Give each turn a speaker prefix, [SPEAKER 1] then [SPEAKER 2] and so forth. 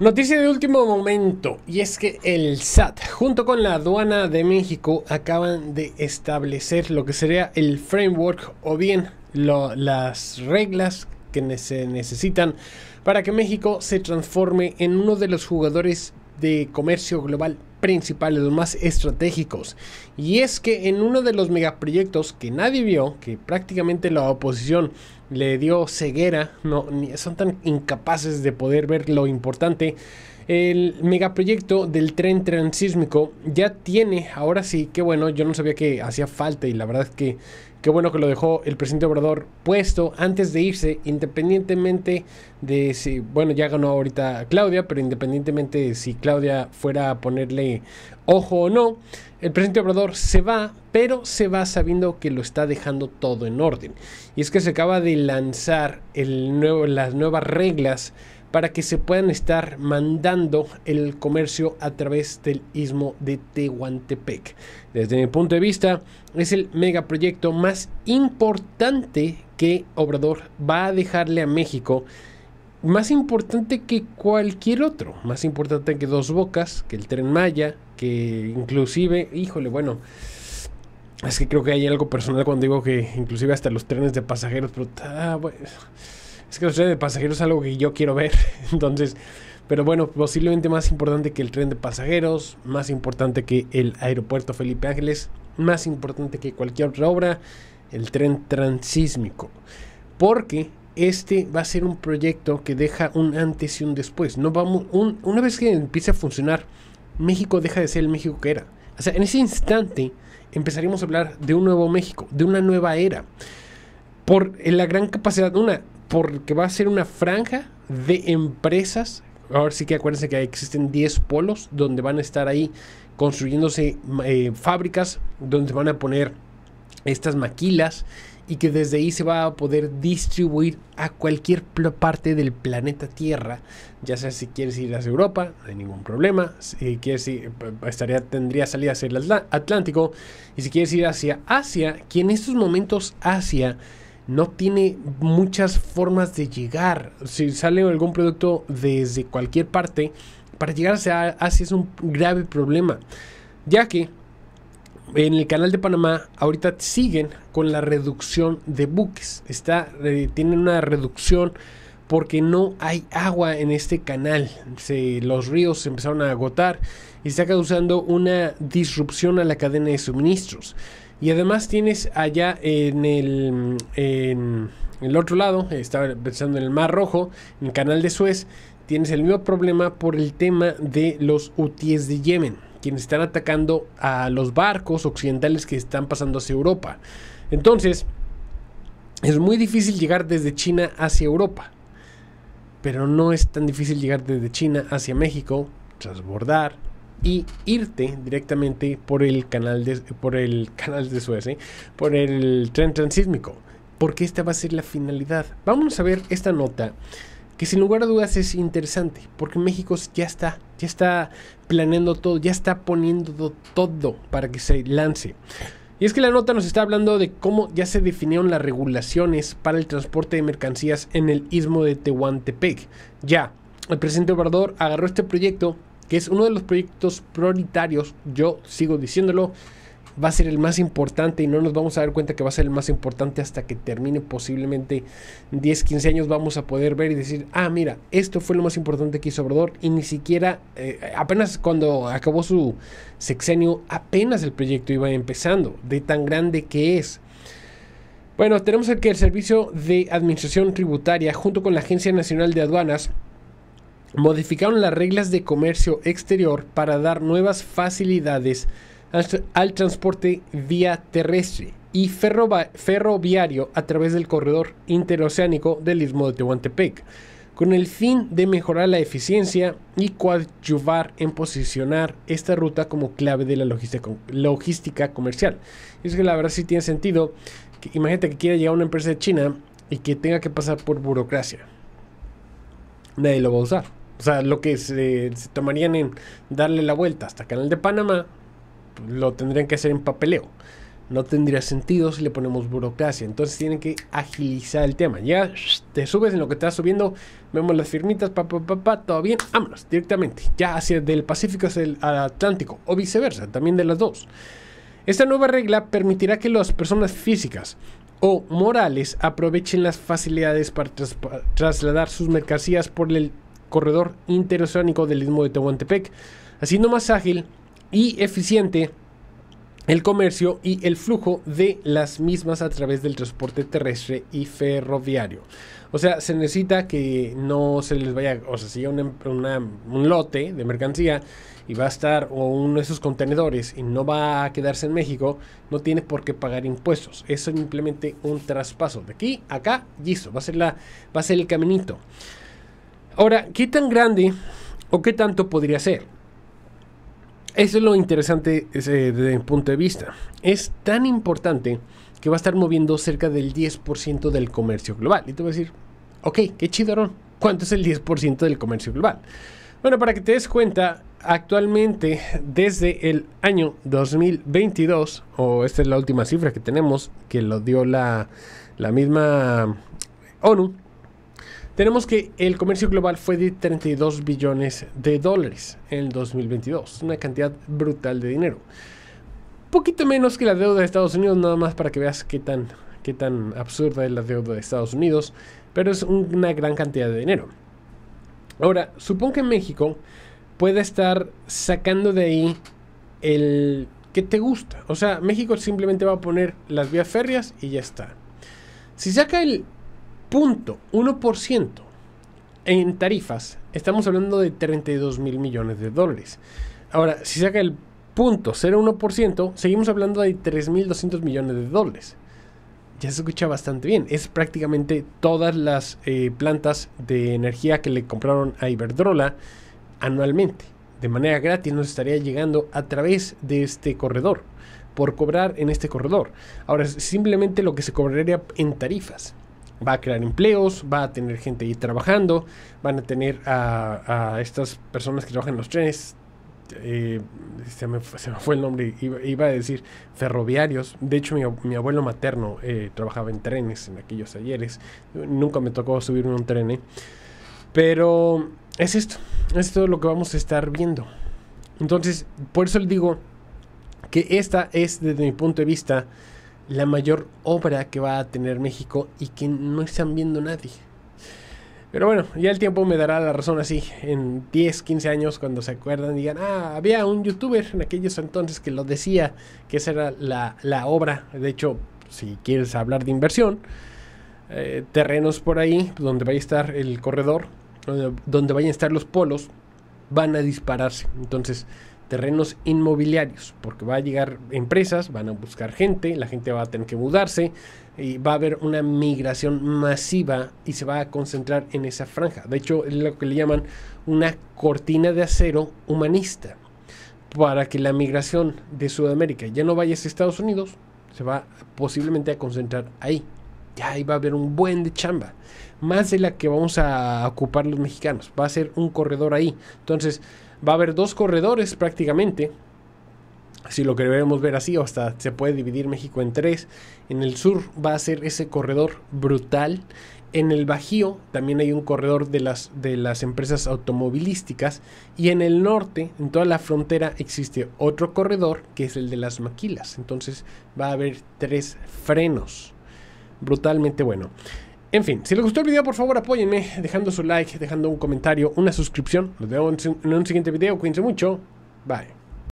[SPEAKER 1] Noticia de último momento, y es que el SAT, junto con la aduana de México, acaban de establecer lo que sería el framework o bien las reglas que se necesitan para que México se transforme en uno de los jugadores de comercio global principales, los más estratégicos. Y es que en uno de los megaproyectos que nadie vio, que prácticamente la oposición le dio ceguera, no, son tan incapaces de poder ver lo importante, el megaproyecto del tren transísmico ya tiene, ahora sí, qué bueno, yo no sabía que hacía falta y la verdad es que qué bueno que lo dejó el presidente Obrador puesto antes de irse, independientemente de si, bueno, ya ganó ahorita Claudia, pero independientemente de si Claudia fuera a ponerle ojo o no, el presidente Obrador se va, pero se va sabiendo que lo está dejando todo en orden. Y es que se acaba de lanzar el nuevo, las nuevas reglas para que se puedan estar mandando el comercio a través del istmo de Tehuantepec. Desde mi punto de vista, es el megaproyecto más importante que Obrador va a dejarle a México, más importante que cualquier otro, más importante que Dos Bocas, que el Tren Maya, que inclusive, híjole, bueno, es que creo que hay algo personal cuando digo que inclusive hasta los trenes de pasajeros, pero ah, bueno, es que el tren de pasajeros es algo que yo quiero ver. Entonces, pero bueno, posiblemente más importante que el tren de pasajeros, más importante que el aeropuerto Felipe Ángeles, más importante que cualquier otra obra, el tren transísmico. Porque este va a ser un proyecto que deja un antes y un después. No vamos, una vez que empiece a funcionar, México deja de ser el México que era. O sea, en ese instante empezaríamos a hablar de un nuevo México, de una nueva era. Por la gran capacidad, una, porque va a ser una franja de empresas. Ahora sí que acuérdense que existen 10 polos donde van a estar ahí construyéndose eh, fábricas, donde van a poner estas maquilas y que desde ahí se va a poder distribuir a cualquier parte del planeta Tierra, ya sea si quieres ir hacia Europa, no hay ningún problema, si quieres ir, estaría, tendría salida hacia el Atlántico, y si quieres ir hacia Asia, que en estos momentos Asia no tiene muchas formas de llegar. Si sale algún producto desde cualquier parte, para llegar hacia Asia es un grave problema, ya que en el canal de Panamá ahorita siguen con la reducción de buques. Está, eh, tienen una reducción porque no hay agua en este canal. los ríos se empezaron a agotar y está causando una disrupción a la cadena de suministros. Y además tienes allá en el, en el otro lado, estaba pensando en el Mar Rojo, en el canal de Suez, tienes el mismo problema por el tema de los UTIs de Yemen, quienes están atacando a los barcos occidentales que están pasando hacia Europa. Entonces, es muy difícil llegar desde China hacia Europa, pero no es tan difícil llegar desde China hacia México, transbordar, y irte directamente por el canal de, por el canal de Suez, ¿eh? por el tren transísmico, porque esta va a ser la finalidad. Vamos a ver esta nota que sin lugar a dudas es interesante, porque México ya está, ya está planeando todo, ya está poniendo todo para que se lance. Y es que la nota nos está hablando de cómo ya se definieron las regulaciones para el transporte de mercancías en el istmo de Tehuantepec. Ya, el presidente Obrador agarró este proyecto que es uno de los proyectos prioritarios, yo sigo diciéndolo, va a ser el más importante y no nos vamos a dar cuenta que va a ser el más importante hasta que termine posiblemente 10, 15 años vamos a poder ver y decir, ah, mira, esto fue lo más importante que hizo Obrador y ni siquiera, eh, apenas cuando acabó su sexenio, apenas el proyecto iba empezando, de tan grande que es. Bueno, tenemos aquí el Servicio de Administración Tributaria junto con la Agencia Nacional de Aduanas modificaron las reglas de comercio exterior para dar nuevas facilidades al, transporte vía terrestre y ferroviario a través del corredor interoceánico del istmo de Tehuantepec, con el fin de mejorar la eficiencia y coadyuvar en posicionar esta ruta como clave de la logística, comercial. es que la verdad sí tiene sentido. imagínate que quiera llegar a una empresa de China y que tenga que pasar por burocracia. Nadie lo va a usar. O sea, lo que se, tomarían en darle la vuelta hasta Canal de Panamá, lo tendrían que hacer en papeleo. No tendría sentido si le ponemos burocracia. Entonces tienen que agilizar el tema. Ya te subes en lo que estás subiendo, vemos las firmitas, papá, papá, pa, todo bien, vámonos directamente. Ya hacia del Pacífico hacia el Atlántico o viceversa, también de las dos. Esta nueva regla permitirá que las personas físicas o morales aprovechen las facilidades para trasladar sus mercancías por el corredor interoceánico del Istmo de Tehuantepec, haciendo más ágil y eficiente el comercio y el flujo de las mismas a través del transporte terrestre y ferroviario. O sea, se necesita que no se les vaya, o sea, si hay un lote de mercancía y va a estar o uno de esos contenedores y no va a quedarse en México, no tiene por qué pagar impuestos. Es simplemente un traspaso de aquí a acá, listo, va a ser la va a ser el caminito. Ahora, ¿qué tan grande o qué tanto podría ser? Eso es lo interesante desde mi punto de vista. Es tan importante que va a estar moviendo cerca del 10% del comercio global. Y te voy a decir, ok, qué chido, ¿Cuánto es el 10% del comercio global? Bueno, para que te des cuenta, actualmente desde el año 2022, o esta es la última cifra que tenemos, que lo dio la, la misma ONU, tenemos que el comercio global fue de 32 billones de dólares en el 2022, una cantidad brutal de dinero. Poquito menos que la deuda de Estados Unidos, nada más para que veas qué tan, qué tan absurda es la deuda de Estados Unidos, pero es una gran cantidad de dinero. Ahora, supongo que México puede estar sacando de ahí el que te gusta. O sea, México simplemente va a poner las vías férreas y ya está. Si saca el Punto .1% en tarifas, estamos hablando de 32 mil millones de dólares. Ahora, si saca el punto .01%, seguimos hablando de 3.200 millones de dólares. Ya se escucha bastante bien. Es prácticamente todas las eh, plantas de energía que le compraron a Iberdrola anualmente. De manera gratis nos estaría llegando a través de este corredor. Por cobrar en este corredor. Ahora, simplemente lo que se cobraría en tarifas va a crear empleos, va a tener gente ahí trabajando, van a tener a, estas personas que trabajan en los trenes, eh, se, me, fue el nombre, iba, a decir ferroviarios. De hecho, mi, abuelo materno eh, trabajaba en trenes en aquellos ayeres. Nunca me tocó subirme a un tren. Pero es esto, es todo lo que vamos a estar viendo. Entonces, por eso le digo que esta es, desde mi punto de vista, la mayor obra que va a tener México y que no están viendo nadie. Pero bueno, ya el tiempo me dará la razón así. En 10, 15 años, cuando se acuerdan, digan, ah, había un youtuber en aquellos entonces que lo decía, que esa era la, obra. De hecho, si quieres hablar de inversión, eh, terrenos por ahí, donde vaya a estar el corredor, donde, donde vayan a estar los polos, van a dispararse. Entonces, terrenos inmobiliarios, porque va a llegar empresas, van a buscar gente, la gente va a tener que mudarse y va a haber una migración masiva y se va a concentrar en esa franja. De hecho, es lo que le llaman una cortina de acero humanista para que la migración de Sudamérica ya no vaya a Estados Unidos, se va posiblemente a concentrar ahí. Ya ahí va a haber un buen de chamba. Más de la que vamos a ocupar los mexicanos. Va a ser un corredor ahí. Entonces, va a haber dos corredores prácticamente. Si lo queremos ver así, hasta se puede dividir México en tres. En el sur va a ser ese corredor brutal. En el Bajío también hay un corredor de las, de las empresas automovilísticas. Y en el norte, en toda la frontera, existe otro corredor que es el de las maquilas. Entonces va a haber tres frenos brutalmente bueno. En fin, si les gustó el video, por favor apóyenme dejando su like, dejando un comentario, una suscripción. Nos vemos en un siguiente video. Cuídense mucho. Bye.